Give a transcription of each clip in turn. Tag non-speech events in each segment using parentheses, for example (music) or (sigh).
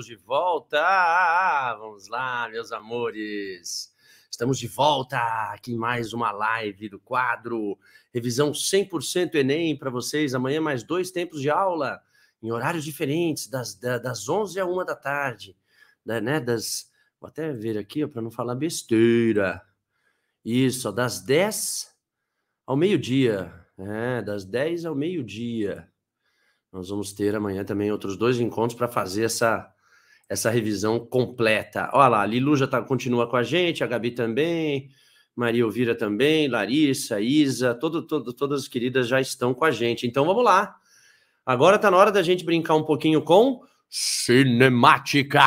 estamos de volta. Ah, ah, ah, vamos lá, meus amores. Estamos de volta aqui em mais uma live do quadro Revisão 100% Enem para vocês. Amanhã mais dois tempos de aula em horários diferentes, das, das 11 à 1 da tarde. Né, né, das, vou até ver aqui para não falar besteira. Isso, das 10 ao meio-dia. É, das 10 ao meio-dia. Nós vamos ter amanhã também outros dois encontros para fazer essa essa revisão completa. Olha lá, a Lilu já tá, continua com a gente, a Gabi também, Maria Elvira também, Larissa, Isa, todo, todo, todas as queridas já estão com a gente. Então vamos lá. Agora está na hora da gente brincar um pouquinho com cinemática.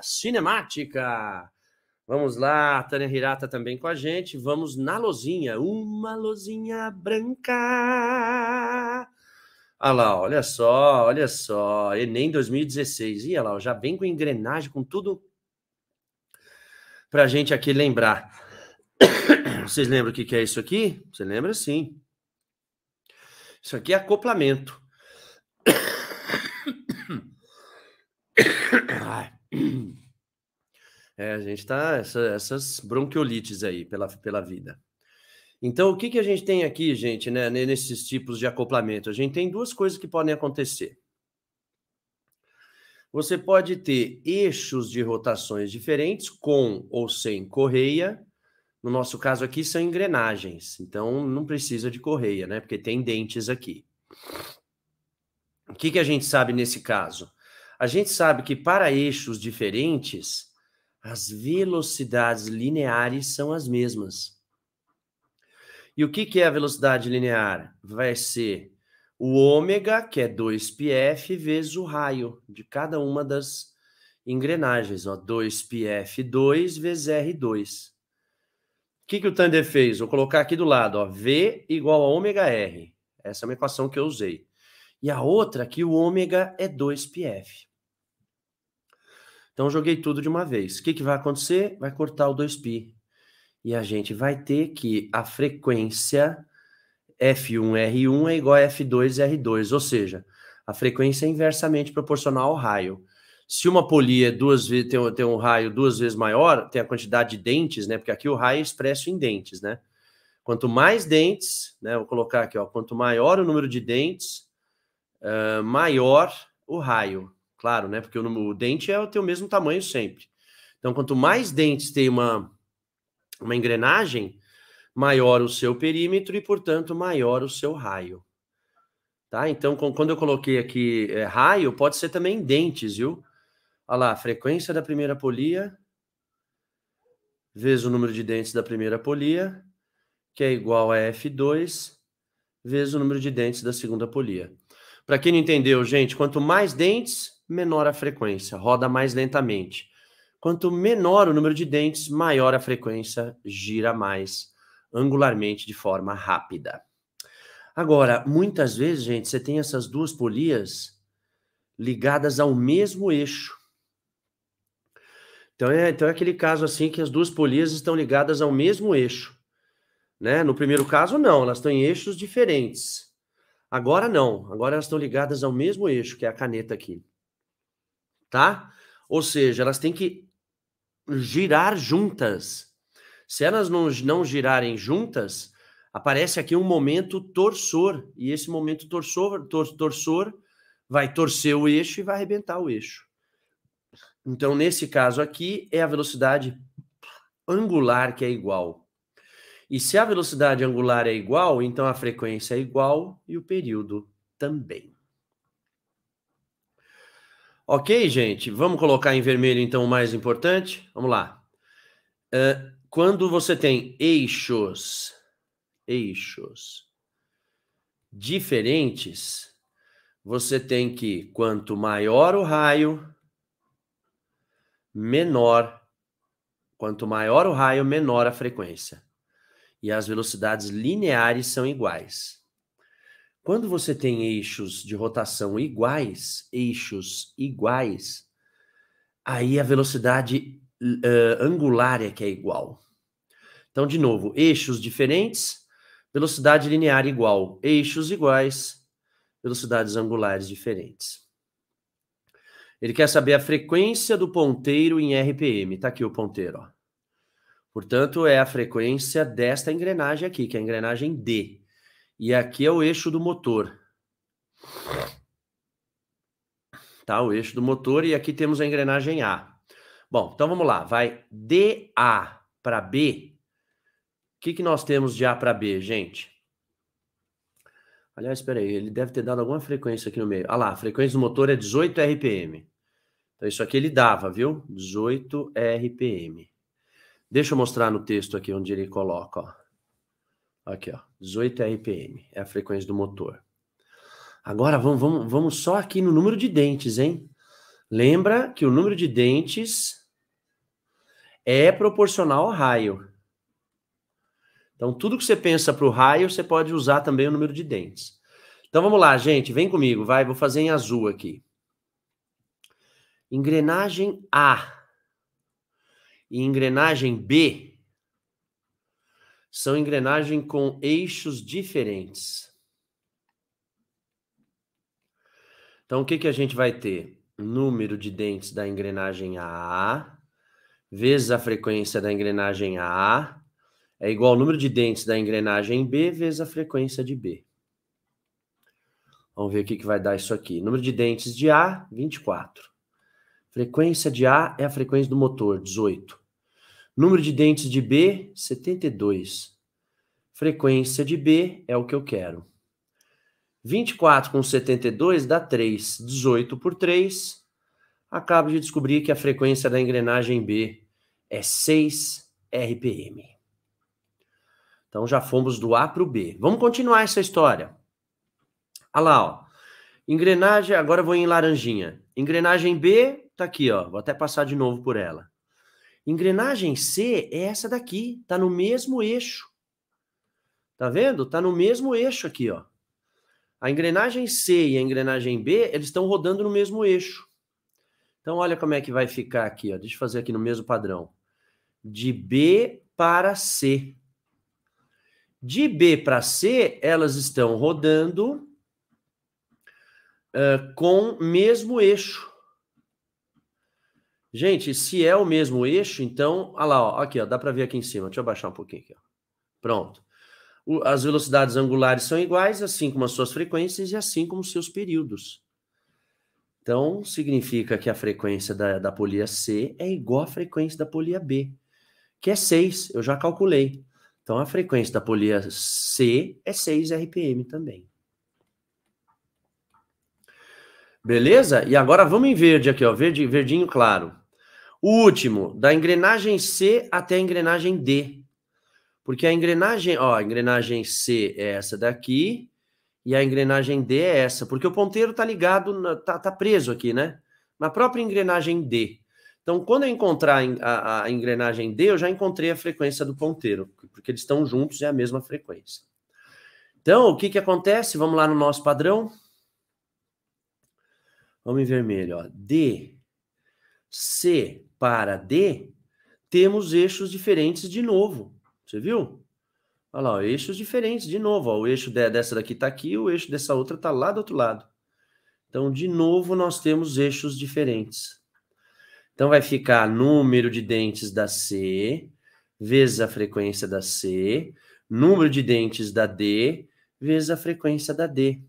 Cinemática. Vamos lá, Tânia Hirata também com a gente. Vamos na lozinha, uma lozinha branca. Olha ah lá, olha só, olha só, Enem 2016. Ih, olha lá, já vem com engrenagem, com tudo para a gente aqui lembrar. (coughs) Vocês lembram o que, que é isso aqui? Você lembra sim. Isso aqui é acoplamento. (coughs) É, a gente tá. Essa, essas bronquiolites aí pela, pela vida. Então, o que, que a gente tem aqui, gente, né, nesses tipos de acoplamento? A gente tem duas coisas que podem acontecer. Você pode ter eixos de rotações diferentes, com ou sem correia. No nosso caso aqui, são engrenagens, então não precisa de correia, né? Porque tem dentes aqui. O que, que a gente sabe nesse caso? A gente sabe que para eixos diferentes, as velocidades lineares são as mesmas. E o que, que é a velocidade linear? Vai ser o ômega, que é 2πf, vezes o raio de cada uma das engrenagens. Ó, 2πf2 vezes r2. O que, que o Thunder fez? Vou colocar aqui do lado. Ó, v igual a ômega r. Essa é uma equação que eu usei. E a outra que o ômega é 2πf. Então, joguei tudo de uma vez. O que, que vai acontecer? Vai cortar o 2π e a gente vai ter que a frequência F1R1 é igual a F2R2, ou seja, a frequência é inversamente proporcional ao raio. Se uma polia é duas vezes, tem, tem um raio duas vezes maior, tem a quantidade de dentes, né? Porque aqui o raio é expresso em dentes, né? Quanto mais dentes, né? Vou colocar aqui, ó. Quanto maior o número de dentes, uh, maior o raio. Claro, né? Porque o, o dente é, ter o mesmo tamanho sempre. Então, quanto mais dentes tem uma, uma engrenagem, maior o seu perímetro e, portanto, maior o seu raio. Tá? Então, com, quando eu coloquei aqui é, raio, pode ser também dentes, viu? Olha lá, frequência da primeira polia, vezes o número de dentes da primeira polia, que é igual a F2, vezes o número de dentes da segunda polia. Para quem não entendeu, gente, quanto mais dentes, menor a frequência, roda mais lentamente. Quanto menor o número de dentes, maior a frequência, gira mais angularmente de forma rápida. Agora, muitas vezes, gente, você tem essas duas polias ligadas ao mesmo eixo. Então é, então é aquele caso assim que as duas polias estão ligadas ao mesmo eixo. Né? No primeiro caso, não, elas estão em eixos diferentes. Agora não, agora elas estão ligadas ao mesmo eixo, que é a caneta aqui. Tá? Ou seja, elas têm que girar juntas. Se elas não, não girarem juntas, aparece aqui um momento torsor, e esse momento torsor, tor, torsor vai torcer o eixo e vai arrebentar o eixo. Então, nesse caso aqui, é a velocidade angular que é igual. E se a velocidade angular é igual, então a frequência é igual e o período também. Ok, gente, vamos colocar em vermelho então o mais importante. Vamos lá. Uh, quando você tem eixos, eixos diferentes, você tem que quanto maior o raio, menor, quanto maior o raio, menor a frequência. E as velocidades lineares são iguais. Quando você tem eixos de rotação iguais, eixos iguais, aí a velocidade uh, angular é que é igual. Então, de novo, eixos diferentes, velocidade linear igual, eixos iguais, velocidades angulares diferentes. Ele quer saber a frequência do ponteiro em RPM. Está aqui o ponteiro. Ó. Portanto, é a frequência desta engrenagem aqui, que é a engrenagem D. E aqui é o eixo do motor. Tá? O eixo do motor e aqui temos a engrenagem A. Bom, então vamos lá. Vai de A para B. O que, que nós temos de A para B, gente? Aliás, espera aí, ele deve ter dado alguma frequência aqui no meio. Ah lá, a frequência do motor é 18 RPM. Então isso aqui ele dava, viu? 18 RPM. Deixa eu mostrar no texto aqui onde ele coloca, ó. Aqui, ó, 18 RPM, é a frequência do motor. Agora vamos, vamos, vamos só aqui no número de dentes, hein? Lembra que o número de dentes é proporcional ao raio. Então, tudo que você pensa para o raio, você pode usar também o número de dentes. Então, vamos lá, gente, vem comigo, vai, vou fazer em azul aqui. Engrenagem A e engrenagem B são engrenagem com eixos diferentes. Então, o que, que a gente vai ter? Número de dentes da engrenagem A, vezes a frequência da engrenagem A, é igual ao número de dentes da engrenagem B, vezes a frequência de B. Vamos ver o que, que vai dar isso aqui. Número de dentes de A, 24. Frequência de A é a frequência do motor, 18. Número de dentes de B, 72. Frequência de B é o que eu quero. 24 com 72 dá 3. 18 por 3. Acabo de descobrir que a frequência da engrenagem B é 6 RPM. Então já fomos do A para o B. Vamos continuar essa história. Olha lá, ó. Engrenagem, agora vou em laranjinha. Engrenagem B, tá aqui, ó. Vou até passar de novo por ela. Engrenagem C é essa daqui, tá no mesmo eixo. Tá vendo? Tá no mesmo eixo aqui, ó. A engrenagem C e a engrenagem B, eles estão rodando no mesmo eixo. Então olha como é que vai ficar aqui, ó. Deixa eu fazer aqui no mesmo padrão. De B para C. De B para C, elas estão rodando uh, com mesmo eixo. Gente, se é o mesmo eixo, então, olha lá, ó, aqui, ó, dá para ver aqui em cima. Deixa eu baixar um pouquinho aqui, ó. Pronto. O, as velocidades angulares são iguais, assim como as suas frequências e assim como os seus períodos. Então, significa que a frequência da, da polia C é igual à frequência da polia B, que é 6, eu já calculei. Então, a frequência da polia C é 6 RPM também. Beleza? E agora vamos em verde aqui, ó, verde, verdinho claro. O último, da engrenagem C até a engrenagem D. Porque a engrenagem, ó, a engrenagem C é essa daqui e a engrenagem D é essa, porque o ponteiro tá ligado, na, tá, tá preso aqui, né? Na própria engrenagem D. Então, quando eu encontrar a, a, engrenagem D, eu já encontrei a frequência do ponteiro, porque eles estão juntos, é a mesma frequência. Então, o que, que acontece? Vamos lá no nosso padrão. Vamos em vermelho, ó. D, C, para D, temos eixos diferentes de novo. Você viu? Olha lá, ó, eixos diferentes de novo. Ó, o eixo dessa daqui está aqui, o eixo dessa outra está lá do outro lado. Então, de novo, nós temos eixos diferentes. Então, vai ficar número de dentes da C, vezes a frequência da C, número de dentes da D, vezes a frequência da D.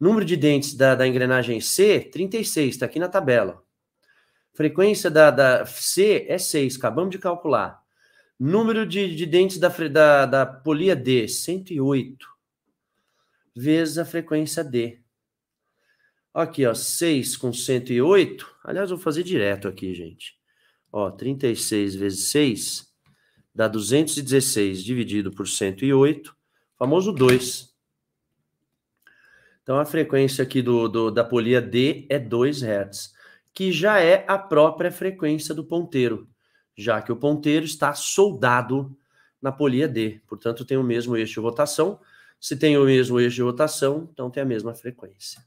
Número de dentes da, da engrenagem C, 36, está aqui na tabela. Frequência da, da C é 6, acabamos de calcular. Número de, de dentes da, da, da polia D, 108. Vezes a frequência D. Aqui, ó, 6 com 108. Aliás, vou fazer direto aqui, gente. Ó, 36 vezes 6 dá 216 dividido por 108, famoso 2. Então, a frequência aqui do, do da polia D é 2 Hz que já é a própria frequência do ponteiro, já que o ponteiro está soldado na polia D, portanto tem o mesmo eixo de rotação. Se tem o mesmo eixo de rotação, então tem a mesma frequência.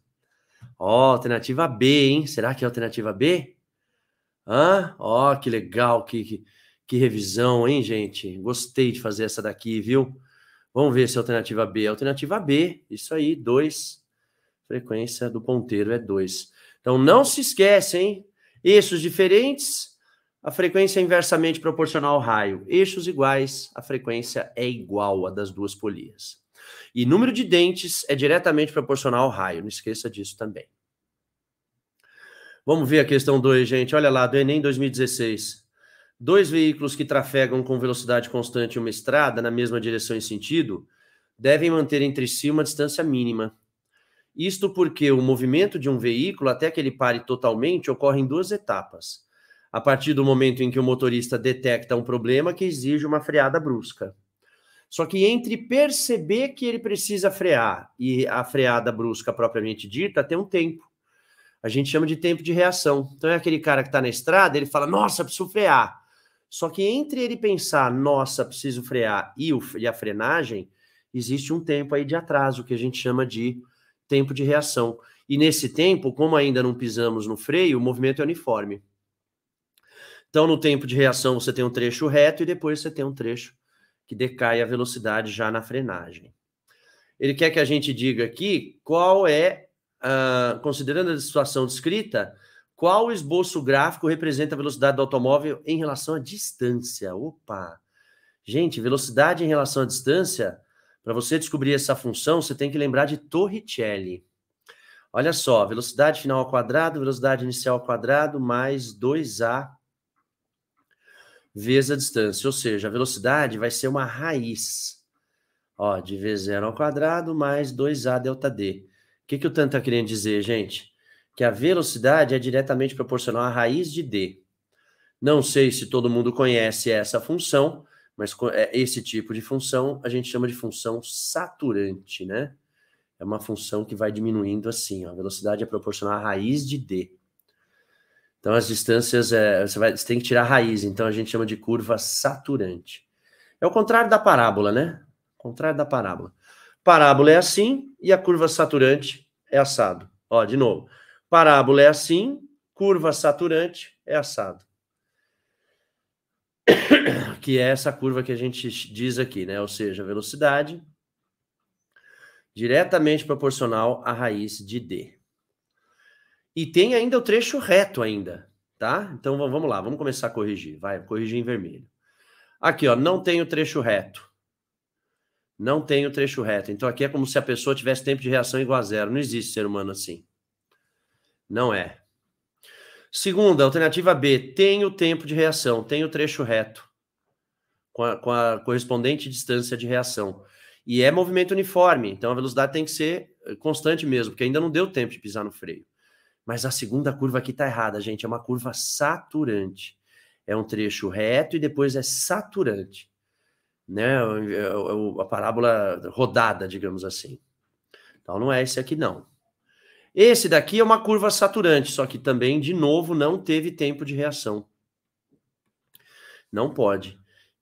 Ó, oh, alternativa B, hein? Será que é alternativa B? Hã? Ó, oh, que legal, que, que, que revisão, hein, gente? Gostei de fazer essa daqui, viu? Vamos ver se é alternativa B. Alternativa B, isso aí, 2. Frequência do ponteiro é 2. Então não se esquecem, Eixos diferentes, a frequência é inversamente proporcional ao raio. Eixos iguais, a frequência é igual a das duas polias. E número de dentes é diretamente proporcional ao raio. Não esqueça disso também. Vamos ver a questão 2, gente. Olha lá, do Enem 2016. Dois veículos que trafegam com velocidade constante em uma estrada na mesma direção e sentido devem manter entre si uma distância mínima. Isto porque o movimento de um veículo até que ele pare totalmente ocorre em duas etapas. A partir do momento em que o motorista detecta um problema que exige uma freada brusca. Só que entre perceber que ele precisa frear e a freada brusca propriamente dita, tem um tempo. A gente chama de tempo de reação. Então é aquele cara que está na estrada, ele fala: Nossa, preciso frear. Só que entre ele pensar, nossa, preciso frear, e, o, e a frenagem, existe um tempo aí de atraso, que a gente chama de tempo de reação. E nesse tempo, como ainda não pisamos no freio, o movimento é uniforme. Então, no tempo de reação, você tem um trecho reto e depois você tem um trecho que decai a velocidade já na frenagem. Ele quer que a gente diga aqui qual é, uh, considerando a situação descrita, qual esboço gráfico representa a velocidade do automóvel em relação à distância. Opa! Gente, velocidade em relação à distância para você descobrir essa função, você tem que lembrar de Torricelli. Olha só, velocidade final ao quadrado, velocidade inicial ao quadrado, mais 2A vezes a distância. Ou seja, a velocidade vai ser uma raiz. Ó, de V0 ao quadrado, mais 2A delta D. O que, que o Tan está querendo dizer, gente? Que a velocidade é diretamente proporcional à raiz de D. Não sei se todo mundo conhece essa função, mas é, esse tipo de função a gente chama de função saturante, né? É uma função que vai diminuindo assim, ó, a velocidade é proporcional à raiz de D. Então as distâncias, é, você, vai, você tem que tirar a raiz, então a gente chama de curva saturante. É o contrário da parábola, né? O contrário da parábola. Parábola é assim e a curva saturante é assado. Ó, de novo. Parábola é assim, curva saturante é assado que é essa curva que a gente diz aqui, né? Ou seja, velocidade diretamente proporcional à raiz de D. E tem ainda o trecho reto ainda, tá? Então vamos lá, vamos começar a corrigir. Vai, corrigir em vermelho. Aqui, ó, não tem o trecho reto. Não tem o trecho reto. Então aqui é como se a pessoa tivesse tempo de reação igual a zero. Não existe ser humano assim. Não é. Segunda, alternativa B, tem o tempo de reação, tem o trecho reto com a, com a correspondente distância de reação. E é movimento uniforme, então a velocidade tem que ser eh, constante mesmo, porque ainda não deu tempo de pisar no freio. Mas a segunda curva aqui está errada, gente. É uma curva saturante. É um trecho reto e depois é saturante. Né? É é é a parábola rodada, digamos assim. Então não é esse aqui, não. Esse daqui é uma curva saturante, só que também, de novo, não teve tempo de reação. Não pode.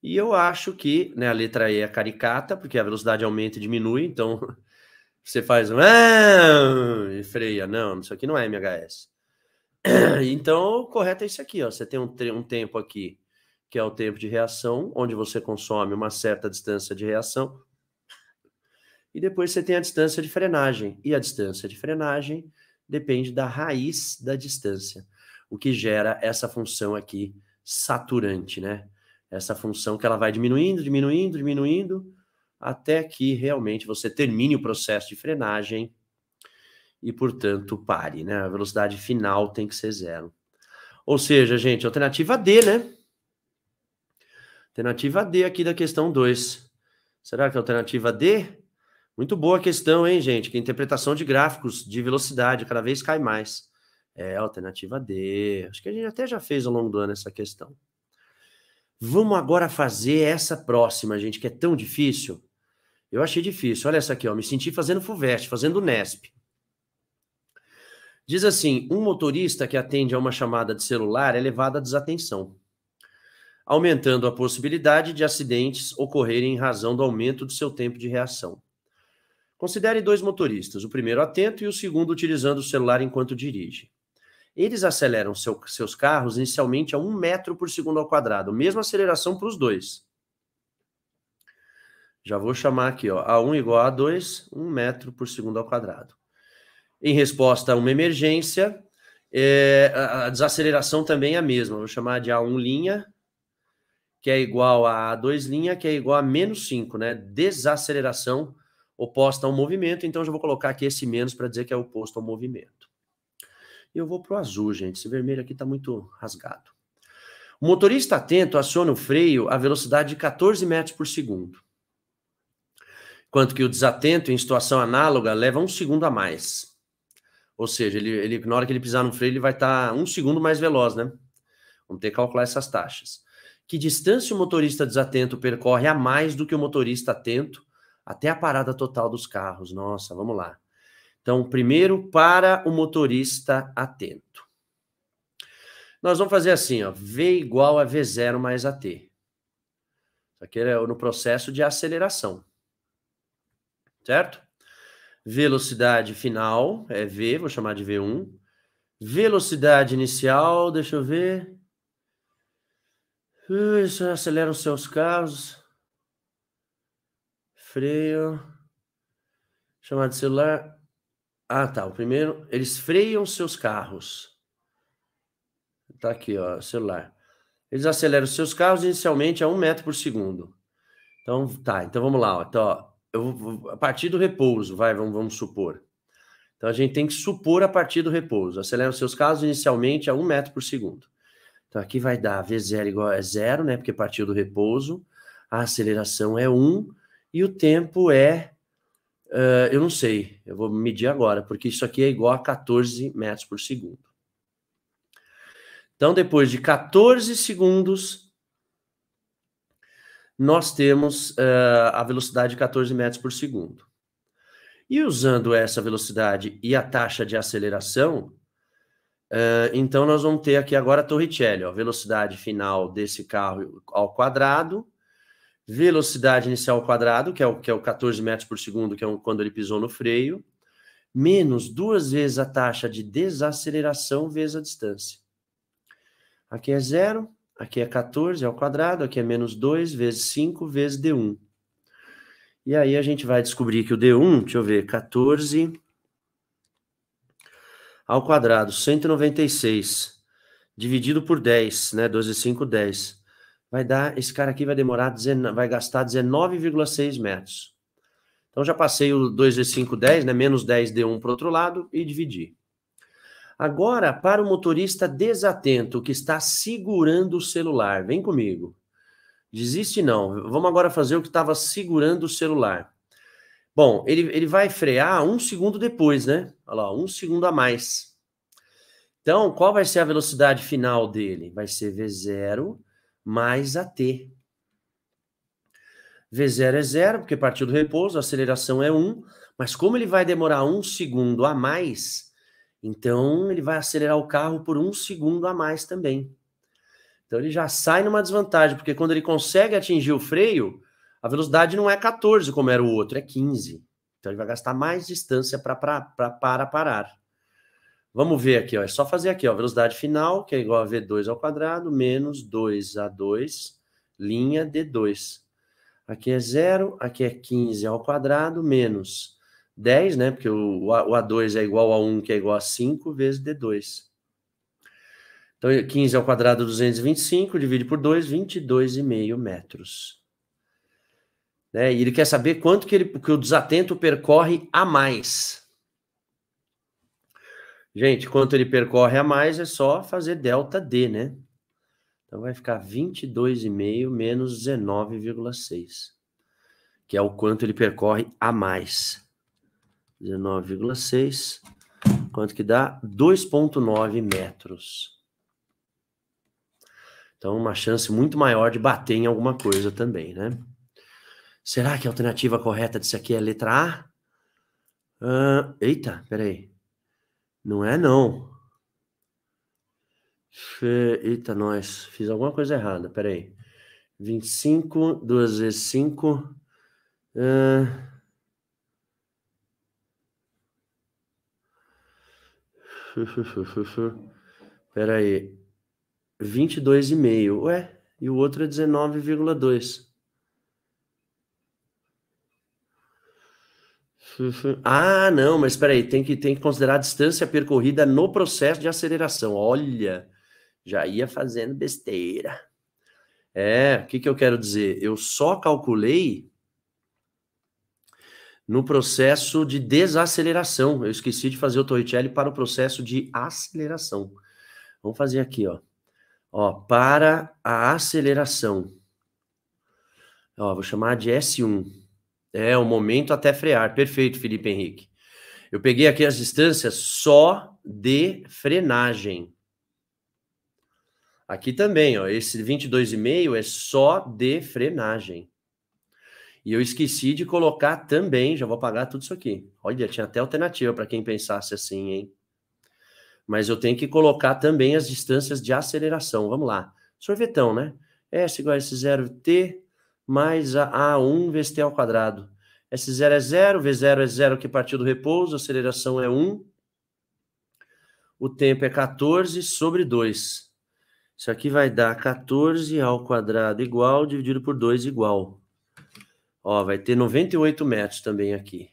E eu acho que né, a letra E é caricata, porque a velocidade aumenta e diminui, então (laughs) você faz um ah", e freia. Não, isso aqui não é MHS. (clears throat) Então, o correto é isso aqui. Ó. Você tem um, um tempo aqui, que é o tempo de reação, onde você consome uma certa distância de reação. E depois você tem a distância de frenagem. E a distância de frenagem depende da raiz da distância, o que gera essa função aqui saturante, né? essa função que ela vai diminuindo, diminuindo, diminuindo, até que realmente você termine o processo de frenagem e, portanto, pare, né? A velocidade final tem que ser zero. Ou seja, gente, alternativa D, né? Alternativa D aqui da questão 2. Será que é alternativa D? Muito boa questão, hein, gente? Que a interpretação de gráficos de velocidade cada vez cai mais. É, alternativa D. Acho que a gente até já fez ao longo do ano essa questão. Vamos agora fazer essa próxima, gente, que é tão difícil. Eu achei difícil. Olha essa aqui, ó. Me senti fazendo FUVEST, fazendo NESP. Diz assim: um motorista que atende a uma chamada de celular é levado à desatenção, aumentando a possibilidade de acidentes ocorrerem em razão do aumento do seu tempo de reação. Considere dois motoristas, o primeiro atento e o segundo utilizando o celular enquanto dirige eles aceleram seu, seus carros inicialmente a 1 metro por segundo ao quadrado, mesma aceleração para os dois. Já vou chamar aqui, ó, A1 igual a A2, 1 metro por segundo ao quadrado. Em resposta a uma emergência, é, a desaceleração também é a mesma, vou chamar de A1 linha, que é igual a A2 linha, que é igual a menos 5, né? Desaceleração oposta ao movimento, então já vou colocar aqui esse menos para dizer que é oposto ao movimento. Eu vou para o azul, gente. Esse vermelho aqui está muito rasgado. O motorista atento aciona o freio a velocidade de 14 metros por segundo. Enquanto que o desatento, em situação análoga, leva um segundo a mais. Ou seja, ele, ele, na hora que ele pisar no freio, ele vai estar tá um segundo mais veloz, né? Vamos ter que calcular essas taxas. Que distância o motorista desatento percorre a mais do que o motorista atento até a parada total dos carros? Nossa, vamos lá. Então, primeiro para o motorista atento. Nós vamos fazer assim, ó, V igual a V0 mais AT. Isso aqui é no processo de aceleração. Certo? Velocidade final é V, vou chamar de V1. Velocidade inicial, deixa eu ver. Uh, isso acelera os seus carros. Freio. Chamar de celular. Ah, tá. O primeiro, eles freiam seus carros. Tá aqui, ó, celular. Eles aceleram seus carros inicialmente a um metro por segundo. Então, tá. Então vamos lá. Ó. Então, ó, eu, a partir do repouso, vai, vamos, vamos supor. Então a gente tem que supor a partir do repouso. Acelera os seus carros inicialmente a um metro por segundo. Então aqui vai dar V0 igual a zero, né? Porque partiu do repouso. A aceleração é 1 um, e o tempo é ah, eu não sei, eu vou medir agora, porque isso aqui é igual a 14 metros por segundo. Então, depois de 14 segundos, nós temos uh, a velocidade de 14 metros por segundo. E usando essa velocidade e a taxa de aceleração, uh, então nós vamos ter aqui agora a Torricelli, a velocidade final desse carro ao quadrado velocidade inicial ao quadrado, que é o, que é o 14 metros por segundo, que é um, quando ele pisou no freio, menos duas vezes a taxa de desaceleração vezes a distância. Aqui é zero, aqui é 14 ao quadrado, aqui é menos 2 vezes 5 vezes D1. E aí a gente vai descobrir que o D1, deixa eu ver, 14 ao quadrado, 196, dividido por 10, né? 12, 5, 10 vai dar, esse cara aqui vai demorar, vai gastar 19,6 metros. Então, já passei o 2 vezes 5, 10, né? Menos 10 de 1 para o outro lado e dividi. Agora, para o motorista desatento que está segurando o celular, vem comigo. Desiste não. Vamos agora fazer o que estava segurando o celular. Bom, ele, ele vai frear um segundo depois, né? Olha lá, um segundo a mais. Então, qual vai ser a velocidade final dele? Vai ser V0 mais a t. V0 é zero, porque partiu do repouso, a aceleração é 1, um, mas como ele vai demorar um segundo a mais, então ele vai acelerar o carro por um segundo a mais também. Então ele já sai numa desvantagem, porque quando ele consegue atingir o freio, a velocidade não é 14 como era o outro, é 15. Então ele vai gastar mais distância pra, pra, pra, para parar. Vamos ver aqui, ó. É só fazer aqui, ó. Velocidade final, que é igual a V2 ao quadrado, menos 2A2, linha D2. Aqui é zero, aqui é 15 ao quadrado, menos 10, né? Porque o, A2 é igual a 1, que é igual a 5, vezes D2. Então, 15 ao quadrado, 225, divide por 2, 22,5 metros. Né? E ele quer saber quanto que, ele, que o desatento percorre a mais. Gente, quanto ele percorre a mais, é só fazer delta D, né? Então vai ficar 22,5 menos 19,6, que é o quanto ele percorre a mais. 19,6, quanto que dá? 2,9 metros. Então, uma chance muito maior de bater em alguma coisa também, né? Será que a alternativa correta disso aqui é a letra A? Uh, eita, peraí. Não é, não. Fe... Eita, nós. Fiz alguma coisa errada, peraí. 25, 2 vezes 5. Uh... Ah, (laughs) peraí. 22,5. Ué, e o outro é 19,2. Ah, não, mas espera aí, tem que, tem que considerar a distância percorrida no processo de aceleração. Olha, já ia fazendo besteira. É, o que, que eu quero dizer? Eu só calculei no processo de desaceleração. Eu esqueci de fazer o Torricelli para o processo de aceleração. Vamos fazer aqui, ó. Ó, para a aceleração. Ó, vou chamar de S1. É, o momento até frear. Perfeito, Felipe Henrique. Eu peguei aqui as distâncias só de frenagem. Aqui também, ó, esse 22,5 é só de frenagem. E eu esqueci de colocar também, já vou apagar tudo isso aqui. Olha, tinha até alternativa para quem pensasse assim, hein? Mas eu tenho que colocar também as distâncias de aceleração. Vamos lá. Sorvetão, né? S igual a S0T mais a A1 vezes T ao quadrado. S0 é zero, V0 é zero que partiu do repouso, a aceleração é 1. O tempo é 14 sobre 2. Isso aqui vai dar 14 ao quadrado igual, dividido por 2 igual. Ó, vai ter 98 metros também aqui.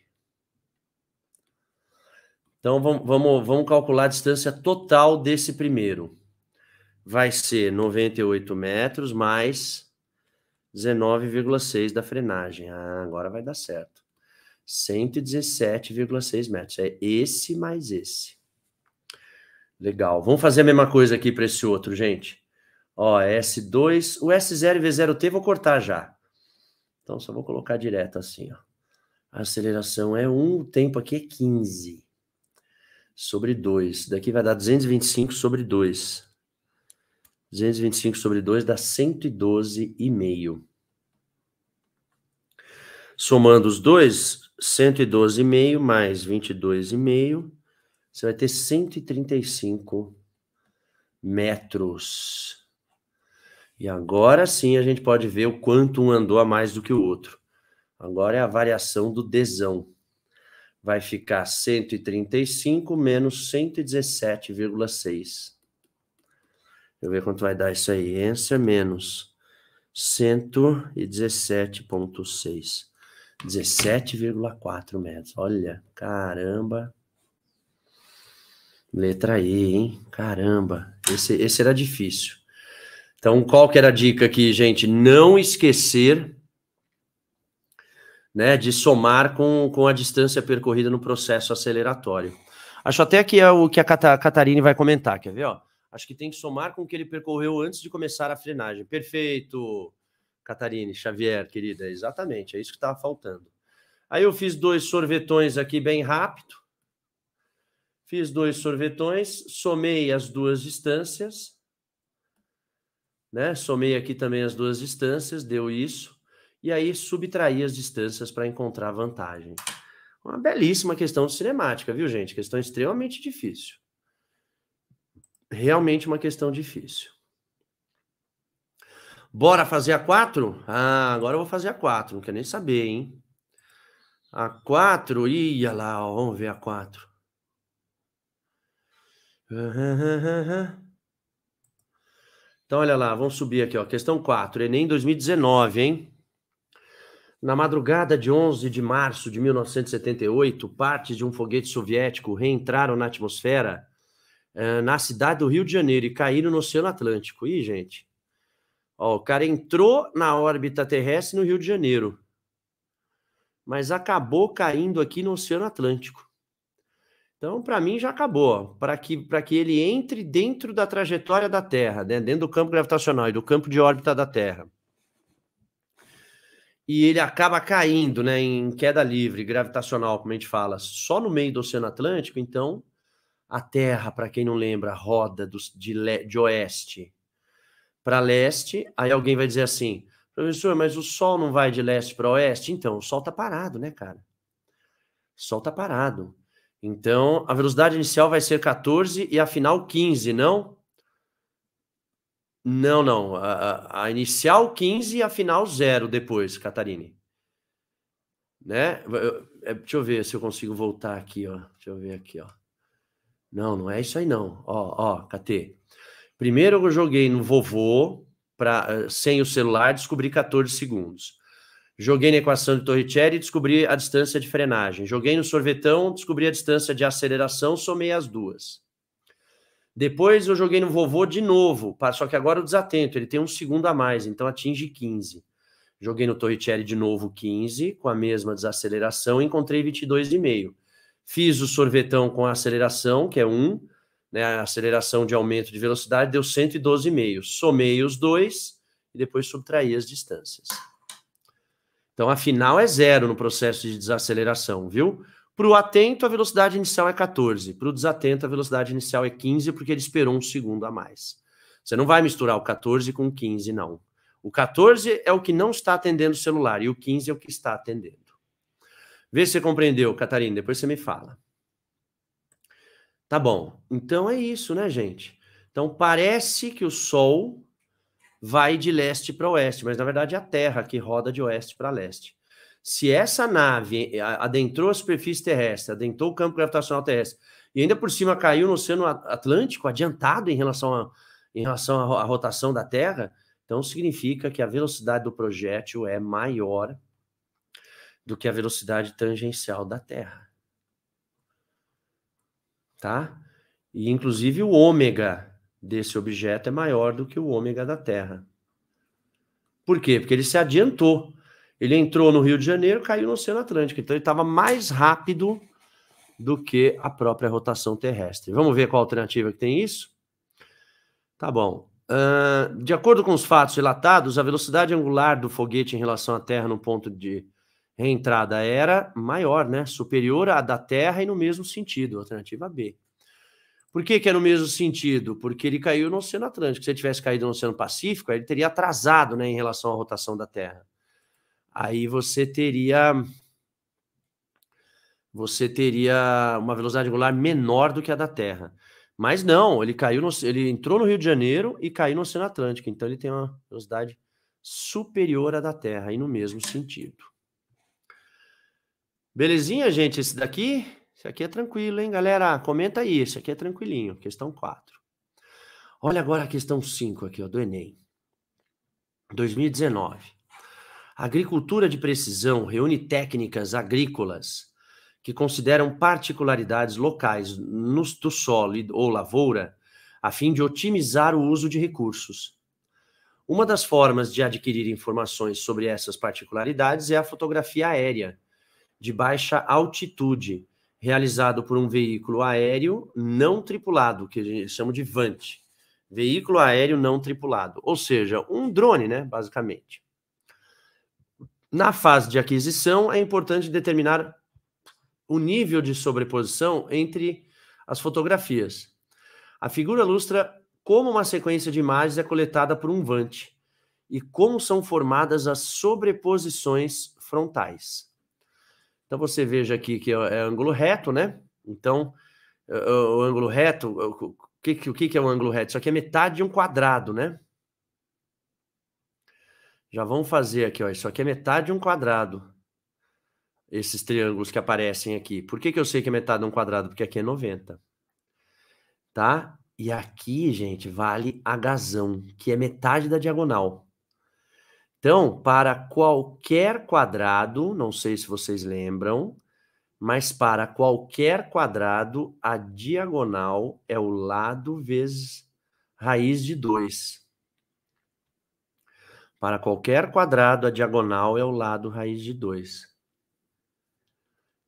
Então, vamos, vamos, vamos calcular a distância total desse primeiro. Vai ser 98 metros mais 19,6 da frenagem. Ah, agora vai dar certo. 117,6 metros. É esse mais esse. Legal. Vamos fazer a mesma coisa aqui para esse outro, gente. Ó, S2, o S0 e V0T vou cortar já. Então só vou colocar direto assim, ó. A aceleração é 1, o tempo aqui é 15 sobre 2. Daqui vai dar 225 sobre 2. 225 sobre 2 dá 112,5. Somando os dois, 112,5 mais 22,5, você vai ter 135 metros. E agora sim a gente pode ver o quanto um andou a mais do que o outro. Agora é a variação do desão. Vai ficar 135 menos 117,6. Deixa eu ver quanto vai dar isso aí. Answer menos 117,6. 17,4 metros. Olha, caramba. Letra E, hein? Caramba. Esse, esse era difícil. Então, qual que era a dica aqui, gente? Não esquecer né, de somar com, com a distância percorrida no processo aceleratório. Acho até que é o que a Catarine vai comentar, quer ver? Ó? Acho que tem que somar com o que ele percorreu antes de começar a frenagem. Perfeito, Catarine Xavier, querida. Exatamente, é isso que estava faltando. Aí eu fiz dois sorvetões aqui bem rápido. Fiz dois sorvetões, somei as duas distâncias. Né? Somei aqui também as duas distâncias, deu isso. E aí subtraí as distâncias para encontrar vantagem. Uma belíssima questão de cinemática, viu, gente? Questão extremamente difícil realmente uma questão difícil. Bora fazer a 4? Ah, agora eu vou fazer a 4, não quero nem saber, hein? A 4, ia lá, ó, vamos ver a 4. (laughs) Então, olha lá, vamos subir aqui, ó. Questão 4, Enem 2019, hein? Na madrugada de 11 de março de 1978, partes de um foguete soviético reentraram na atmosfera é, na cidade do Rio de Janeiro e caíram no Oceano Atlântico. Ih, gente. Ó, o cara entrou na órbita terrestre no Rio de Janeiro, mas acabou caindo aqui no Oceano Atlântico. Então, para mim, já acabou. Para que, que ele entre dentro da trajetória da Terra, né? dentro do campo gravitacional e do campo de órbita da Terra. E ele acaba caindo né, em queda livre, gravitacional, como a gente fala, só no meio do Oceano Atlântico, então a Terra, para quem não lembra, roda dos, de, le, de oeste para leste. Aí alguém vai dizer assim, professor, mas o Sol não vai de leste para oeste? Então, o Sol está parado, né, cara? O Sol está parado. Então, a velocidade inicial vai ser 14 e a final 15, não? Não, não. A, a, inicial 15 e a final 0 depois, Catarine. Né? É, deixa eu ver se eu consigo voltar aqui, ó. Deixa eu ver aqui, ó. Não, não é isso aí não. Ó, ó, KT. Primeiro eu joguei no vovô, pra, eh, sem o celular, descobri 14 segundos. Joguei na equação de Torricelli e descobri a distância de frenagem. Joguei no sorvetão, descobri a distância de aceleração, somei as duas. Depois eu joguei no vovô de novo, só que agora o desatento, ele tem um segundo a mais, então atinge 15. Joguei no Torricelli de novo 15, com a mesma desaceleração, encontrei 22,5. Fiz o sorvetão com a aceleração, que é 1, né, a aceleração de aumento de velocidade, deu 112,5. Somei os dois e depois subtraí as distâncias. Então, a final é zero no processo de desaceleração, viu? Para o atento, a velocidade inicial é 14. Para o desatento, a velocidade inicial é 15, porque ele esperou um segundo a mais. Você não vai misturar o 14 com o 15, não. O 14 é o que não está atendendo o celular e o 15 é o que está atendendo. Vê se você compreendeu, Catarina, depois você me fala. Tá bom. Então é isso, né, gente? Então parece que o Sol vai de leste para oeste, mas na verdade é a Terra que roda de oeste para leste. Se essa nave adentrou a superfície terrestre, adentrou o campo gravitacional terrestre, e ainda por cima caiu no Oceano Atlântico, adiantado em relação, a, em relação à rotação da Terra, então significa que a velocidade do projétil é maior do que a velocidade tangencial da Terra. Tá? E inclusive o ômega desse objeto é maior do que o ômega da Terra. Por quê? Porque ele se adiantou. Ele entrou no Rio de Janeiro, caiu no Oceano Atlântico. Então ele estava mais rápido do que a própria rotação terrestre. Vamos ver qual alternativa que tem isso? Tá bom. Uh, de acordo com os fatos relatados, a velocidade angular do foguete em relação à Terra no ponto de reentrada era maior, né? Superior à da Terra e no mesmo sentido, alternativa B. Por que, que é no mesmo sentido? Porque ele caiu no Oceano Atlântico. Se ele tivesse caído no Oceano Pacífico, ele teria atrasado né, em relação à rotação da Terra. Aí você teria. Você teria uma velocidade angular menor do que a da Terra. Mas não, ele caiu no, ele entrou no Rio de Janeiro e caiu no Oceano Atlântico. Então ele tem uma velocidade superior à da Terra, e no mesmo sentido. Belezinha, gente? Esse daqui? Esse aqui é tranquilo, hein, galera? Comenta aí, esse aqui é tranquilinho, questão 4. Olha agora a questão 5 aqui, ó, do Enem. 2019. Agricultura de precisão reúne técnicas agrícolas que consideram particularidades locais no do solo ou lavoura, a fim de otimizar o uso de recursos. Uma das formas de adquirir informações sobre essas particularidades é a fotografia aérea, de baixa altitude, realizado por um veículo aéreo não tripulado, que a gente chama de VANT. Veículo aéreo não tripulado, ou seja, um drone, né, basicamente. Na fase de aquisição, é importante determinar o nível de sobreposição entre as fotografias. A figura ilustra como uma sequência de imagens é coletada por um VANT e como são formadas as sobreposições frontais. Então você veja aqui que é, é ângulo reto, né? Então, é, é, o ângulo reto, o que, o que é um ângulo reto? Isso aqui é metade de um quadrado, né? Já vamos fazer aqui, ó. Isso aqui é metade de um quadrado. Esses triângulos que aparecem aqui. Por que, que eu sei que é metade de um quadrado? Porque aqui é 90. Tá? E aqui, gente, vale a gazão, que é metade da diagonal. Então, para qualquer quadrado, não sei se vocês lembram, mas para qualquer quadrado, a diagonal é o lado vezes raiz de 2. Para qualquer quadrado, a diagonal é o lado raiz de 2.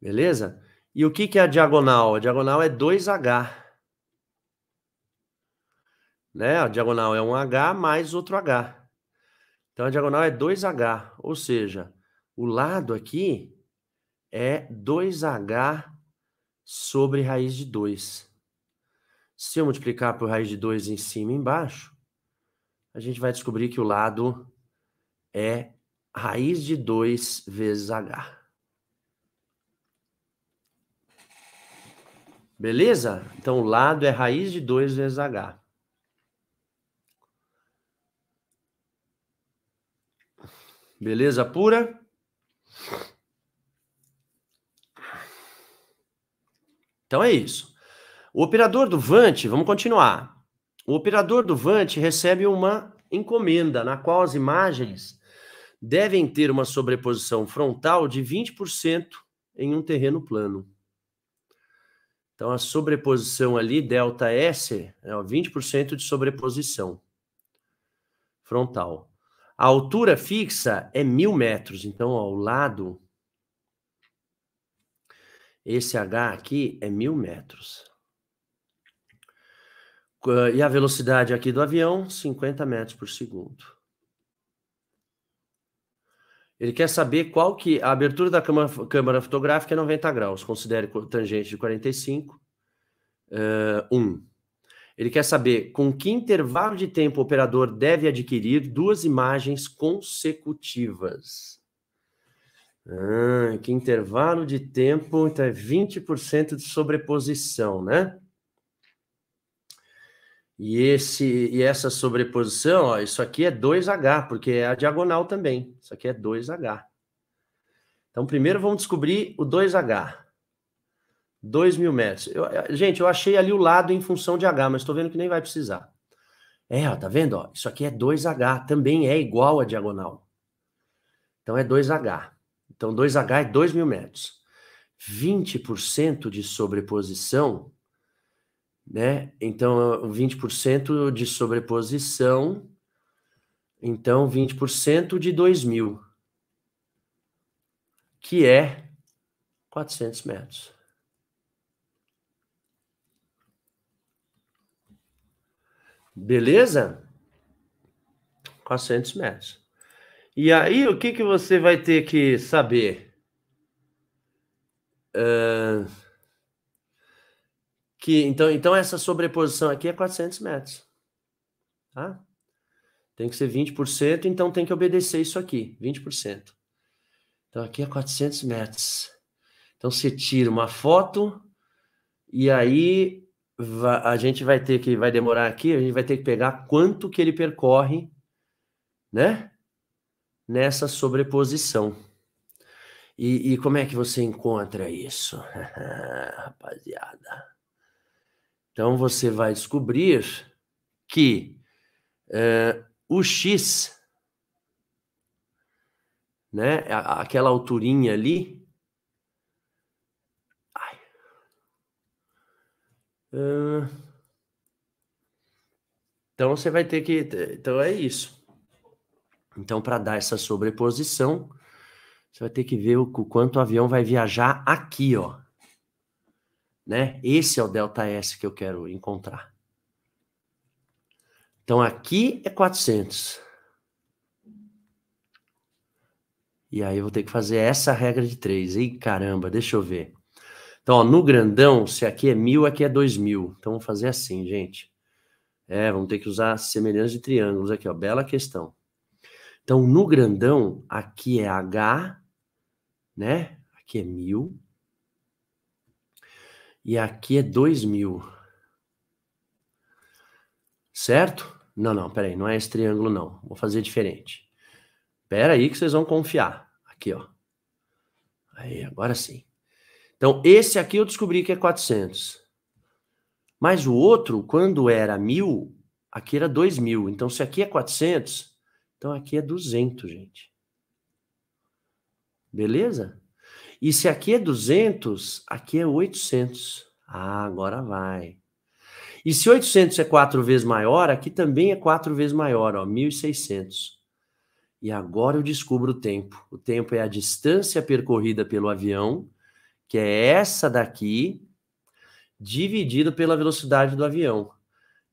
Beleza? E o que, que é a diagonal? A diagonal é 2h. Né? A diagonal é um h mais outro h. Então a diagonal é 2H, ou seja, o lado aqui é 2H sobre raiz de 2. Se eu multiplicar por raiz de 2 em cima e embaixo, a gente vai descobrir que o lado é raiz de 2 vezes H. Beleza? Então, o lado é raiz de 2 vezes H. Beleza pura? Então é isso. O operador do Vante, vamos continuar. O operador do Vante recebe uma encomenda na qual as imagens devem ter uma sobreposição frontal de 20% em um terreno plano. Então a sobreposição ali, delta S, é 20% de sobreposição frontal. A altura fixa é mil metros, então ao lado, esse H aqui é mil metros. E a velocidade aqui do avião, 50 metros por segundo. Ele quer saber qual que... A abertura da câmara, câmara fotográfica é 90 graus. Considere tangente de 45. Uh, 1. Ele quer saber com que intervalo de tempo o operador deve adquirir duas imagens consecutivas. Ah, que intervalo de tempo, então é 20% de sobreposição, né? E, esse, e essa sobreposição, ó, isso aqui é 2H, porque é a diagonal também. Isso aqui é 2H. Então, primeiro vamos descobrir o 2H. 2 mil metros. Eu, gente, eu achei ali o lado em função de H, mas estou vendo que nem vai precisar. É, ó, tá vendo? Ó, isso aqui é 2H, também é igual a diagonal. Então é 2H. Então 2H é 2 mil metros. 20% de sobreposição, né? Então 20% de sobreposição, então 20% de 2 mil, que é 400 metros. Beleza? 400 metros. E aí, o que, que você vai ter que saber? Uh, que então, então, essa sobreposição aqui é 400 metros. Tá? Tem que ser 20%, então tem que obedecer isso aqui, 20%. Então, aqui é 400 metros. Então, você tira uma foto e aí a gente vai ter que, vai demorar aqui, a gente vai ter que pegar quanto que ele percorre, né? Nessa sobreposição. E, e como é que você encontra isso? (laughs) Rapaziada. Então você vai descobrir que uh, o X, né? Aquela alturinha ali, Então você vai ter que. Então é isso. Então, para dar essa sobreposição, você vai ter que ver o quanto o avião vai viajar aqui, ó. Né? Esse é o delta S que eu quero encontrar. Então aqui é 400. E aí eu vou ter que fazer essa regra de 3. Ei, caramba, deixa eu ver. Então, ó, no grandão, se aqui é mil, aqui é dois mil. Então, vamos fazer assim, gente. É, vamos ter que usar semelhança de triângulos aqui, ó. Bela questão. Então, no grandão, aqui é H, né? Aqui é mil. E aqui é dois mil. Certo? Não, não, peraí, não é esse triângulo, não. Vou fazer diferente. Pera aí que vocês vão confiar. Aqui, ó. Aí, agora sim. Então, esse aqui eu descobri que é 400. Mas o outro, quando era 1.000, aqui era 2.000. Então, se aqui é 400, então aqui é 200, gente. Beleza? E se aqui é 200, aqui é 800. Ah, agora vai. E se 800 é quatro vezes maior, aqui também é quatro vezes maior, ó, 1.600. E agora eu descubro o tempo. O tempo é a distância percorrida pelo avião que é essa daqui, dividido pela velocidade do avião.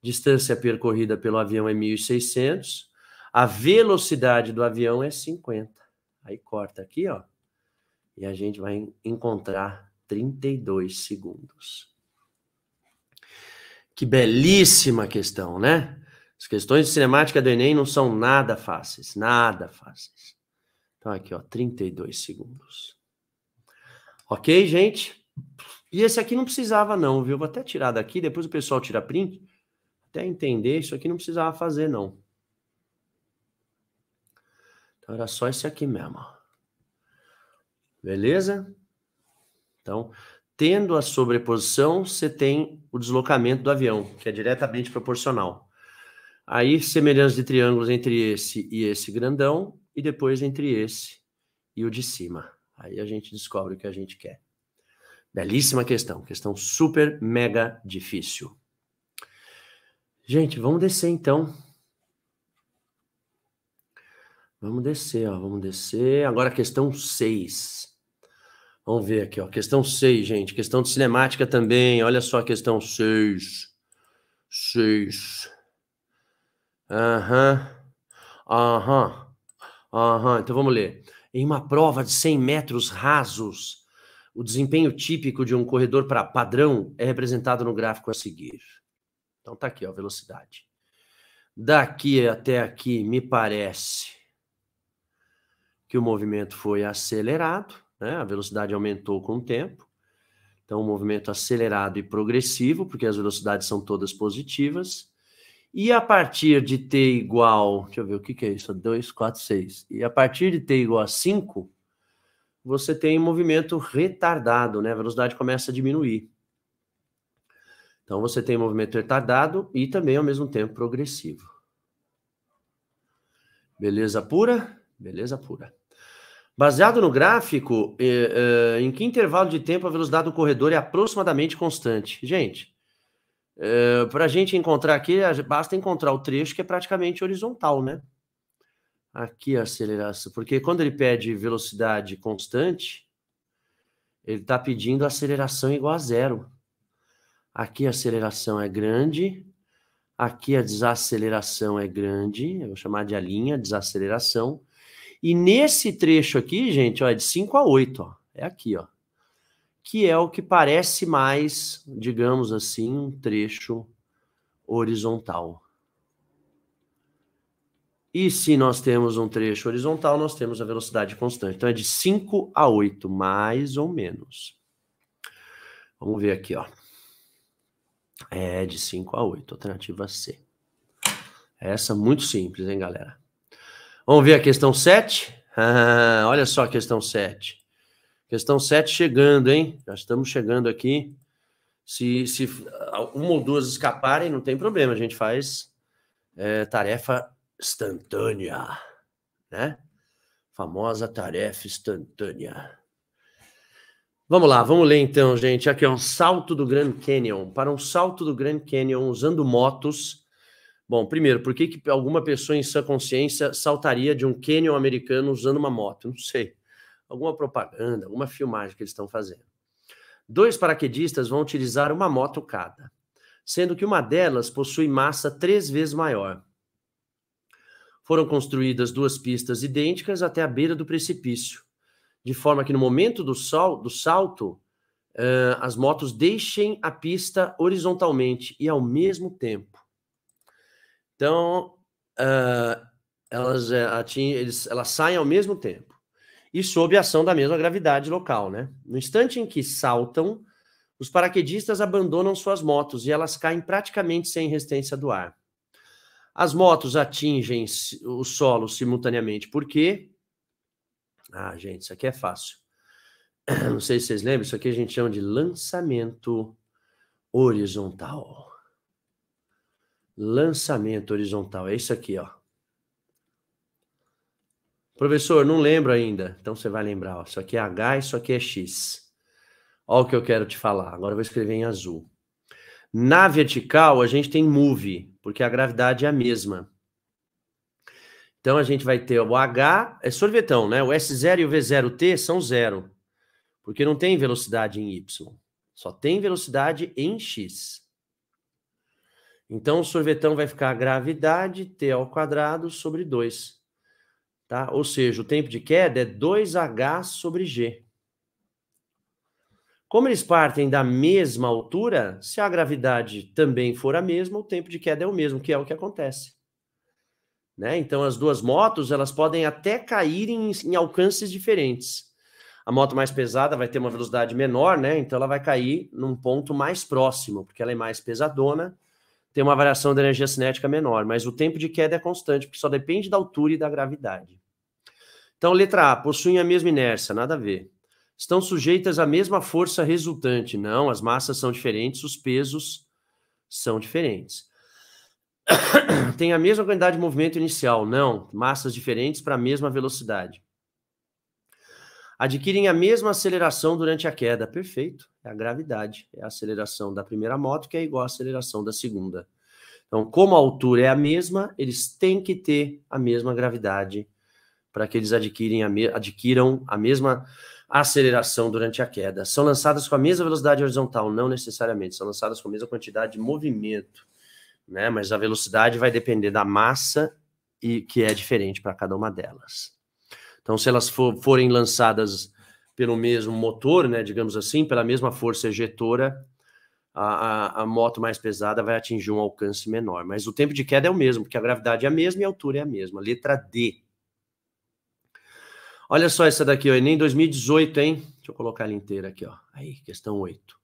Distância percorrida pelo avião é 1.600, a velocidade do avião é 50. Aí corta aqui, ó, e a gente vai encontrar 32 segundos. Que belíssima questão, né? As questões de cinemática do Enem não são nada fáceis, nada fáceis. Então, aqui, ó, 32 segundos. Ok, gente? E esse aqui não precisava não, viu? Vou até tirar daqui, depois o pessoal tira print. Até entender, isso aqui não precisava fazer não. Então era só esse aqui mesmo. Beleza? Então, tendo a sobreposição, você tem o deslocamento do avião, que é diretamente proporcional. Aí, semelhança de triângulos entre esse e esse grandão, e depois entre esse e o de cima. Aí a gente descobre o que a gente quer. Belíssima questão, questão super mega difícil. Gente, vamos descer então. Vamos descer, ó, vamos descer. Agora questão 6. Vamos ver aqui, ó, questão 6, gente, questão de cinemática também. Olha só a questão 6. 6. Aham. Aham. Aham. Então vamos ler em uma prova de 100 metros rasos. O desempenho típico de um corredor para padrão é representado no gráfico a seguir. Então tá aqui, ó, velocidade. Daqui até aqui, me parece que o movimento foi acelerado, né? A velocidade aumentou com o tempo. Então, um movimento acelerado e progressivo, porque as velocidades são todas positivas. E a partir de t igual, deixa eu ver o que, que é isso, 2, 4, 6. E a partir de t igual a 5, você tem movimento retardado, né? A velocidade começa a diminuir. Então você tem movimento retardado e também ao mesmo tempo progressivo. Beleza pura? Beleza pura. Baseado no gráfico, eh, eh, em que intervalo de tempo a velocidade do corredor é aproximadamente constante? Gente, eh, para a gente encontrar aqui, basta encontrar o trecho que é praticamente horizontal, né? Aqui a aceleração, porque quando ele pede velocidade constante, ele está pedindo aceleração igual a zero. Aqui a aceleração é grande, aqui a desaceleração é grande, eu vou chamar de a linha desaceleração. E nesse trecho aqui, gente, ó, é de 5 a 8, ó, é aqui, ó que é o que parece mais, digamos assim, um trecho horizontal. E se nós temos um trecho horizontal, nós temos a velocidade constante. Então é de 5 a 8, mais ou menos. Vamos ver aqui, ó. É de 5 a 8, alternativa C. Essa é muito simples, hein, galera? Vamos ver a questão 7? Ah, (laughs) olha só a questão 7. Questão 7 chegando, hein? Já estamos chegando aqui. Se, se uma ou duas escaparem, não tem problema, a gente faz é, tarefa instantânea, né? Famosa tarefa instantânea. Vamos lá, vamos ler então, gente. Aqui é um salto do Grand Canyon. Para um salto do Grand Canyon usando motos. Bom, primeiro, por que, que alguma pessoa em sã consciência saltaria de um canyon americano usando uma moto? Não sei alguma propaganda, alguma filmagem que eles estão fazendo. Dois paraquedistas vão utilizar uma moto cada, sendo que uma delas possui massa três vezes maior. Foram construídas duas pistas idênticas até a beira do precipício, de forma que no momento do, sol, do salto, uh, as motos deixem a pista horizontalmente e ao mesmo tempo. Então, uh, elas, uh, eles, elas saem ao mesmo tempo e sob ação da mesma gravidade local, né? No instante em que saltam, os paraquedistas abandonam suas motos e elas caem praticamente sem resistência do ar. As motos atingem o solo simultaneamente, porque. Ah, gente, isso aqui é fácil. (clears throat) Não sei se vocês lembram, isso aqui a gente chama de lançamento horizontal. Lançamento horizontal, é isso aqui, ó. Professor, não lembro ainda. Então você vai lembrar. Ó, isso aqui é H, isso aqui é X. Olha o que eu quero te falar. Agora eu vou escrever em azul. Na vertical, a gente tem move, porque a gravidade é a mesma. Então a gente vai ter o H, é sorvetão, né? O S0 e o V0T são zero, porque não tem velocidade em Y, só tem velocidade em X. Então o sorvetão vai ficar gravidade T ao quadrado sobre 2. Tá? Ou seja, o tempo de queda é 2H sobre G. Como eles partem da mesma altura, se a gravidade também for a mesma, o tempo de queda é o mesmo, que é o que acontece. Né? Então, as duas motos elas podem até cair em, em, alcances diferentes. A moto mais pesada vai ter uma velocidade menor, né? então ela vai cair num ponto mais próximo, porque ela é mais pesadona, tem uma variação da energia cinética menor, mas o tempo de queda é constante, porque só depende da altura e da gravidade. Então, letra A, possuem a mesma inércia, nada a ver. Estão sujeitas à mesma força resultante. Não, as massas são diferentes, os pesos são diferentes. (coughs) Tem a mesma quantidade de movimento inicial. Não, massas diferentes para a mesma velocidade. Adquirem a mesma aceleração durante a queda. Perfeito. É a gravidade. É a aceleração da primeira moto que é igual à aceleração da segunda. Então, como a altura é a mesma, eles têm que ter a mesma gravidade para que eles adquirem a adquiram a mesma aceleração durante a queda. São lançadas com a mesma velocidade horizontal, não necessariamente, são lançadas com a mesma quantidade de movimento, né? Mas a velocidade vai depender da massa e que é diferente para cada uma delas. Então, se elas for, forem lançadas pelo mesmo motor, né, digamos assim, pela mesma força ejetora, a, a, a, moto mais pesada vai atingir um alcance menor. Mas o tempo de queda é o mesmo, porque a gravidade é a mesma e a altura é a mesma. Letra D. Olha só essa daqui, ó, Enem 2018, hein? Deixa eu colocar ela inteira aqui, ó. Aí, questão 8.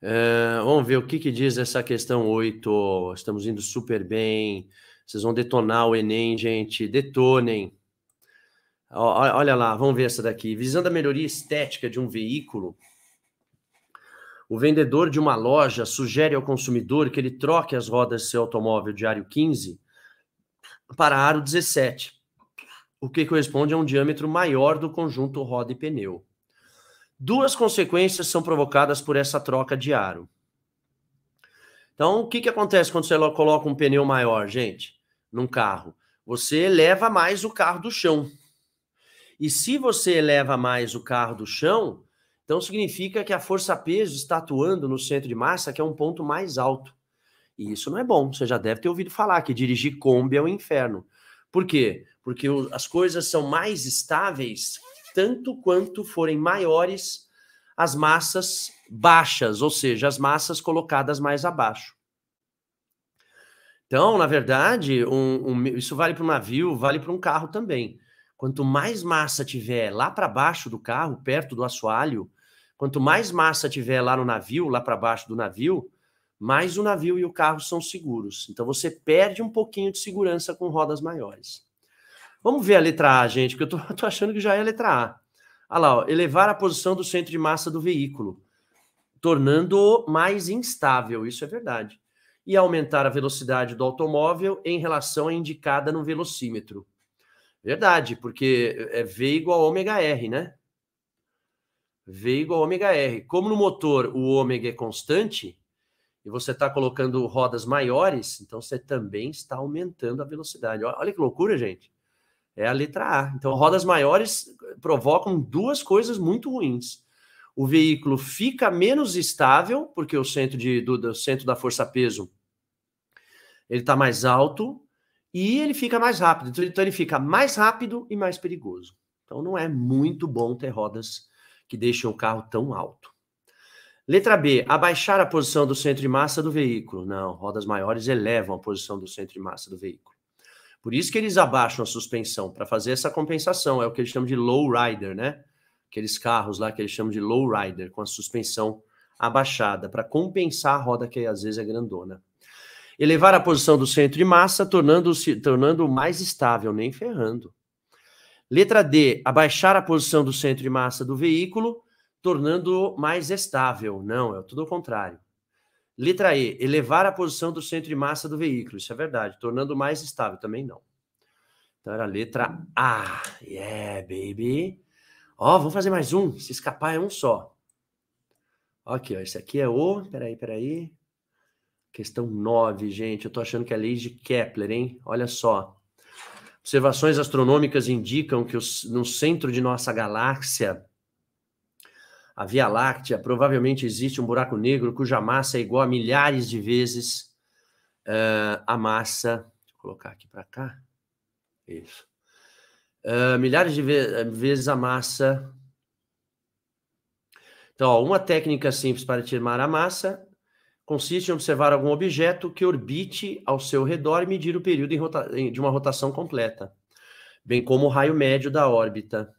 É, vamos ver o que, que diz essa questão 8. Estamos indo super bem. Vocês vão detonar o Enem, gente. Detonem. Ó, olha lá, vamos ver essa daqui. Visando a melhoria estética de um veículo, o vendedor de uma loja sugere ao consumidor que ele troque as rodas do seu automóvel de aro 15 para aro 17 o que corresponde a um diâmetro maior do conjunto roda e pneu. Duas consequências são provocadas por essa troca de aro. Então, o que, que acontece quando você coloca um pneu maior, gente, num carro? Você eleva mais o carro do chão. E se você eleva mais o carro do chão, então significa que a força peso está atuando no centro de massa, que é um ponto mais alto. E isso não é bom. Você já deve ter ouvido falar que dirigir Kombi é o um inferno. Por quê? porque as coisas são mais estáveis tanto quanto forem maiores as massas baixas, ou seja, as massas colocadas mais abaixo. Então, na verdade, um, um, isso vale para um navio, vale para um carro também. Quanto mais massa tiver lá para baixo do carro, perto do assoalho, quanto mais massa tiver lá no navio, lá para baixo do navio, mais o navio e o carro são seguros. Então você perde um pouquinho de segurança com rodas maiores. Vamos ver a letra A, gente, porque eu tô, (laughs) tô achando que já é a letra A. Olha lá, ó, elevar a posição do centro de massa do veículo, tornando-o mais instável, isso é verdade. E aumentar a velocidade do automóvel em relação à indicada no velocímetro. Verdade, porque é V igual a ômega R, né? V igual a ômega R. Como no motor o ômega é constante, e você está colocando rodas maiores, então você também está aumentando a velocidade. Olha que loucura, gente. É a letra A. Então, rodas maiores provocam duas coisas muito ruins. O veículo fica menos estável, porque o centro, de, do, do centro da força-peso ele está mais alto e ele fica mais rápido. Então, então, ele fica mais rápido e mais perigoso. Então, não é muito bom ter rodas que deixam o carro tão alto. Letra B, abaixar a posição do centro de massa do veículo. Não, rodas maiores elevam a posição do centro de massa do veículo. Por isso que eles abaixam a suspensão, para fazer essa compensação. É o que eles chamam de low rider, né? Aqueles carros lá que eles chamam de low rider, com a suspensão abaixada, para compensar a roda que às vezes é grandona. Elevar a posição do centro de massa, tornando-se tornando mais estável, nem ferrando. Letra D, abaixar a posição do centro de massa do veículo, tornando mais estável. Não, é tudo o contrário. Letra E, elevar a posição do centro de massa do veículo. Isso é verdade. Tornando mais estável, também não. Então era a letra A. Yeah, baby. Ó, oh, vamos fazer mais um. Se escapar é um só. Aqui, ó. Esse aqui é o. Peraí, peraí. Questão 9, gente. Eu tô achando que é a lei de Kepler, hein? Olha só. Observações astronômicas indicam que os, no centro de nossa galáxia a Via Láctea, provavelmente existe um buraco negro cuja massa é igual a milhares de vezes uh, a massa. Deixa eu colocar aqui para cá. Isso. Uh, milhares de ve vezes a massa. Então, ó, uma técnica simples para estimar a massa consiste em observar algum objeto que orbite ao seu redor e medir o período de uma rotação completa, bem como o raio médio da órbita.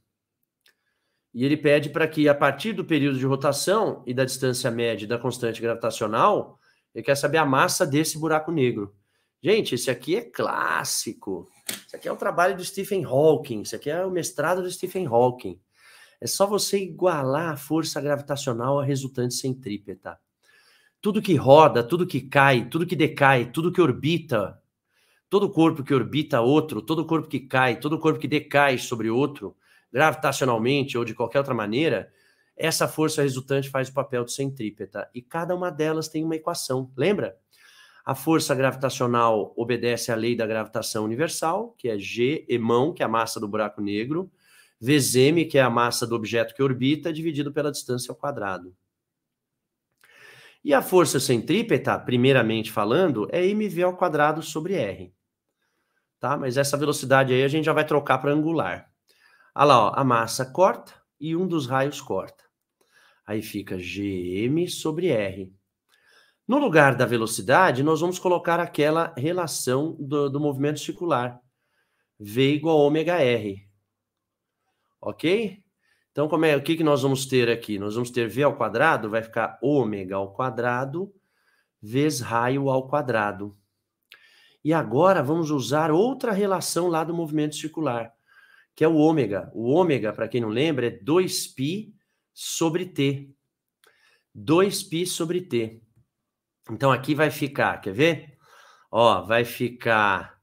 E ele pede para que, a partir do período de rotação e da distância média da constante gravitacional, ele quer saber a massa desse buraco negro. Gente, esse aqui é clássico. Isso aqui é o trabalho do Stephen Hawking. Isso aqui é o mestrado do Stephen Hawking. É só você igualar a força gravitacional à resultante centrípeta. Tudo que roda, tudo que cai, tudo que decai, tudo que orbita, todo corpo que orbita outro, todo corpo que cai, todo corpo que decai sobre outro, gravitacionalmente ou de qualquer outra maneira, essa força resultante faz o papel de centrípeta. E cada uma delas tem uma equação. Lembra? A força gravitacional obedece à lei da gravitação universal, que é G, emão, que é a massa do buraco negro, vezes m, que é a massa do objeto que orbita, dividido pela distância ao quadrado. E a força centrípeta, primeiramente falando, é mv ao quadrado sobre r. Tá? Mas essa velocidade aí a gente já vai trocar para angular. Olha lá, ó, a massa corta e um dos raios corta. Aí fica gm sobre r. No lugar da velocidade, nós vamos colocar aquela relação do, do movimento circular. V igual a ômega r. Ok? Então, como é, o que, que nós vamos ter aqui? Nós vamos ter V ao quadrado, vai ficar ômega ao quadrado vezes raio ao quadrado. E agora vamos usar outra relação lá do movimento circular que é o ômega. O ômega, para quem não lembra, é 2π sobre t. 2π sobre t. Então aqui vai ficar, quer ver? Ó, vai ficar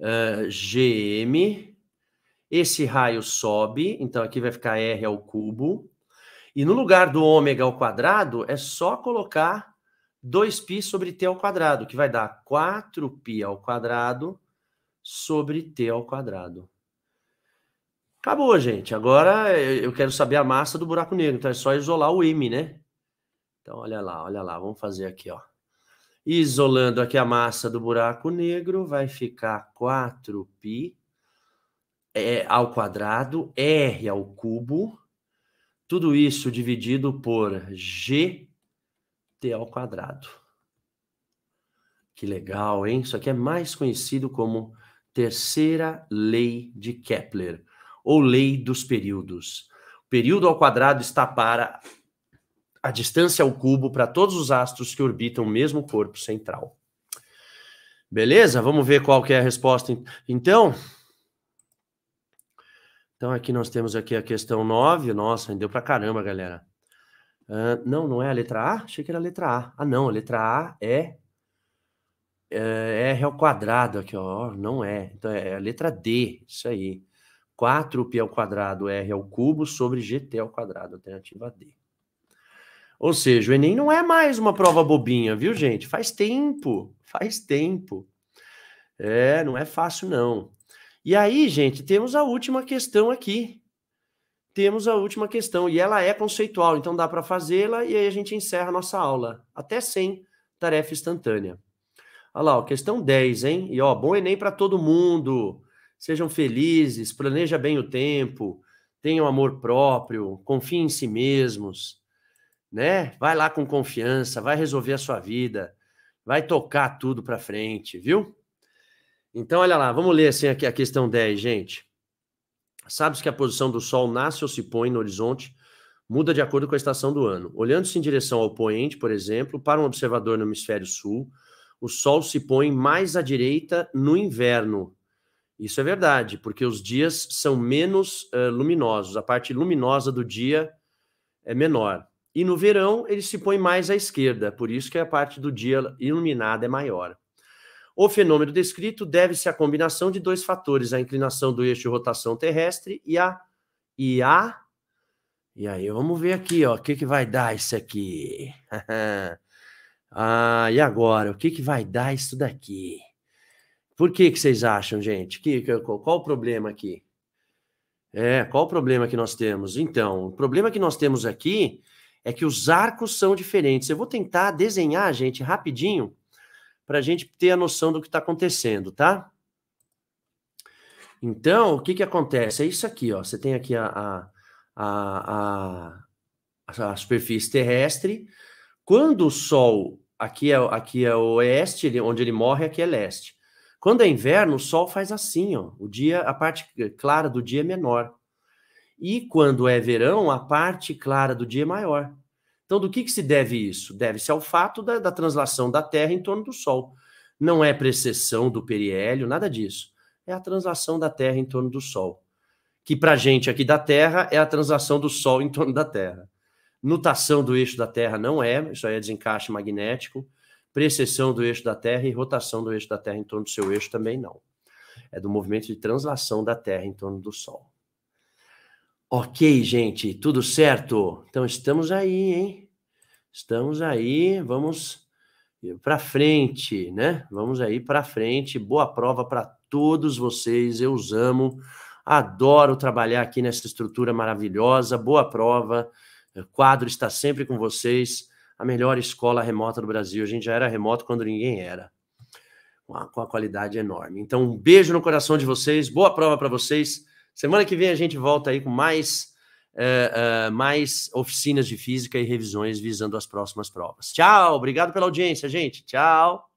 uh, gm, esse raio sobe, então aqui vai ficar r ao cubo. E no lugar do ômega ao quadrado, é só colocar 2π sobre t ao quadrado, que vai dar 4π ao quadrado sobre t ao quadrado. Acabou, gente. Agora eh, eu quero saber a massa do buraco negro. Então é só isolar o M, né? Então olha lá, olha lá. Vamos fazer aqui, ó. Isolando aqui a massa do buraco negro, vai ficar 4π é, ao quadrado, R ao cubo. Tudo isso dividido por GT ao quadrado. Que legal, hein? Isso aqui é mais conhecido como terceira lei de Kepler ou lei dos períodos. O período ao quadrado está para a distância ao cubo para todos os astros que orbitam o mesmo corpo central. Beleza? Vamos ver qual que é a resposta. Então, então aqui nós temos aqui a questão 9. Nossa, deu para caramba, galera. Uh, não, não é a letra A? Achei que era a letra A. Ah, não, a letra A é, é R ao quadrado aqui, ó. Não é. Então é a letra D, isso aí. 4π ao quadrado r ao cubo sobre gt ao quadrado, alternativa D. Ou seja, o Enem não é mais uma prova bobinha, viu, gente? Faz tempo, faz tempo. É, não é fácil não. E aí, gente, temos a última questão aqui. Temos a última questão e ela é conceitual, então dá para fazê-la e aí a gente encerra a nossa aula. Até sem tarefa instantânea. Olha lá, ó, questão 10, hein? E ó, bom Enem para todo mundo. Sejam felizes, planeja bem o tempo, tenham amor próprio, confiem em si mesmos, né? Vai lá com confiança, vai resolver a sua vida, vai tocar tudo para frente, viu? Então, olha lá, vamos ler assim aqui a questão 10, gente. Sabes que a posição do Sol nasce ou se põe no horizonte muda de acordo com a estação do ano. Olhando-se em direção ao poente, por exemplo, para um observador no hemisfério sul, o Sol se põe mais à direita no inverno isso é verdade, porque os dias são menos uh, luminosos, a parte luminosa do dia é menor. E no verão ele se põe mais à esquerda, por isso que a parte do dia iluminada é maior. O fenômeno descrito deve-se à combinação de dois fatores: a inclinação do eixo de rotação terrestre e a e a e aí vamos ver aqui, ó, o que que vai dar isso aqui? (laughs) ah, e agora, o que que vai dar isso daqui? Por que, que vocês acham, gente? Que, que, qual o problema aqui? É, qual o problema que nós temos? Então, o problema que nós temos aqui é que os arcos são diferentes. Eu vou tentar desenhar, gente, rapidinho, para a gente ter a noção do que está acontecendo, tá? Então, o que, que acontece? É isso aqui, ó. Você tem aqui a, a, a, a, a superfície terrestre. Quando o Sol, aqui é, aqui é o oeste, onde ele morre, aqui é leste. Quando é inverno, o sol faz assim, ó, o dia, a parte clara do dia é menor. E quando é verão, a parte clara do dia é maior. Então, do que, que se deve isso? Deve-se ao fato da, da translação da Terra em torno do Sol. Não é precessão do periélio, nada disso. É a translação da Terra em torno do Sol. Que para gente aqui da Terra é a translação do Sol em torno da Terra. Nutação do eixo da Terra não é, isso aí é desencaixe magnético precessão do eixo da Terra e rotação do eixo da Terra em torno do seu eixo também não. É do movimento de translação da Terra em torno do Sol. Ok, gente, tudo certo? Então estamos aí, hein? Estamos aí, vamos para frente, né? Vamos aí para frente. Boa prova para todos vocês. Eu os amo. Adoro trabalhar aqui nessa estrutura maravilhosa. Boa prova. O quadro está sempre com vocês a melhor escola remota do Brasil. A gente já era remoto quando ninguém era. Com a qualidade enorme. Então, um beijo no coração de vocês, boa prova para vocês. Semana que vem a gente volta aí com mais, eh, eh, mais oficinas de física e revisões visando as próximas provas. Tchau, obrigado pela audiência, gente. Tchau.